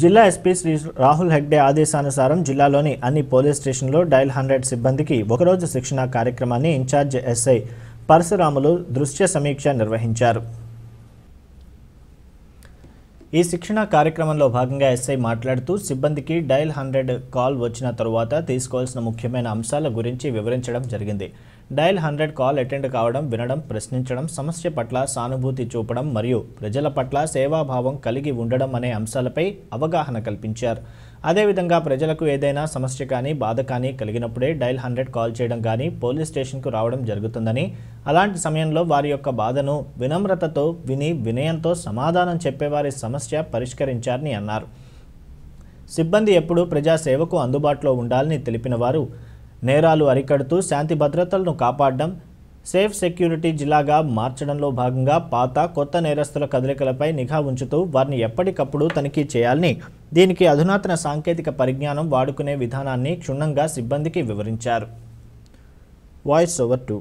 జిల్లా ఎస్పీ శ్రీ రాహుల్ హెగ్డే ఆదేశానుసారం జిల్లాలోని అన్ని పోలీస్ స్టేషన్లో డైల్ హండ్రెడ్ సిబ్బందికి ఒకరోజు శిక్షణ కార్యక్రమాన్ని ఇన్ఛార్జ్ ఎస్ఐ పరశురాములు దృశ్య సమీక్ష నిర్వహించారు ఈ శిక్షణ కార్యక్రమంలో భాగంగా ఎస్ఐ మాట్లాడుతూ సిబ్బందికి డైల్ హండ్రెడ్ కాల్ వచ్చిన తరువాత తీసుకోవాల్సిన ముఖ్యమైన అంశాల గురించి వివరించడం జరిగింది డైల్ హండ్రెడ్ కాల్ అటెండ్ కావడం వినడం ప్రశ్నించడం సమస్య పట్ల సానుభూతి చూపడం మరియు ప్రజల పట్ల సేవాభావం కలిగి ఉండడం అనే అంశాలపై అవగాహన కల్పించారు అదేవిధంగా ప్రజలకు ఏదైనా సమస్య కానీ బాధ కానీ కలిగినప్పుడే డైల్ హండ్రెడ్ కాల్ చేయడం కానీ పోలీస్ స్టేషన్కు రావడం జరుగుతుందని అలాంటి సమయంలో వారి యొక్క బాధను వినమ్రతతో విని వినయంతో సమాధానం చెప్పేవారి సమస్య పరిష్కరించారని అన్నారు సిబ్బంది ఎప్పుడూ ప్రజాసేవకు అందుబాటులో ఉండాలని తెలిపిన వారు నేరాలు అరికడుతూ శాంతి భద్రతలను కాపాడడం సేఫ్ సెక్యూరిటీ జిల్లాగా మార్చడంలో భాగంగా పాత కొత్త నేరస్తుల కదలికలపై నిఘా ఉంచుతూ వారిని ఎప్పటికప్పుడు తనిఖీ చేయాలని దీనికి అధునాతన సాంకేతిక పరిజ్ఞానం వాడుకునే విధానాన్ని క్షుణ్ణంగా సిబ్బందికి వివరించారు వాయిస్ ఓవర్ టూ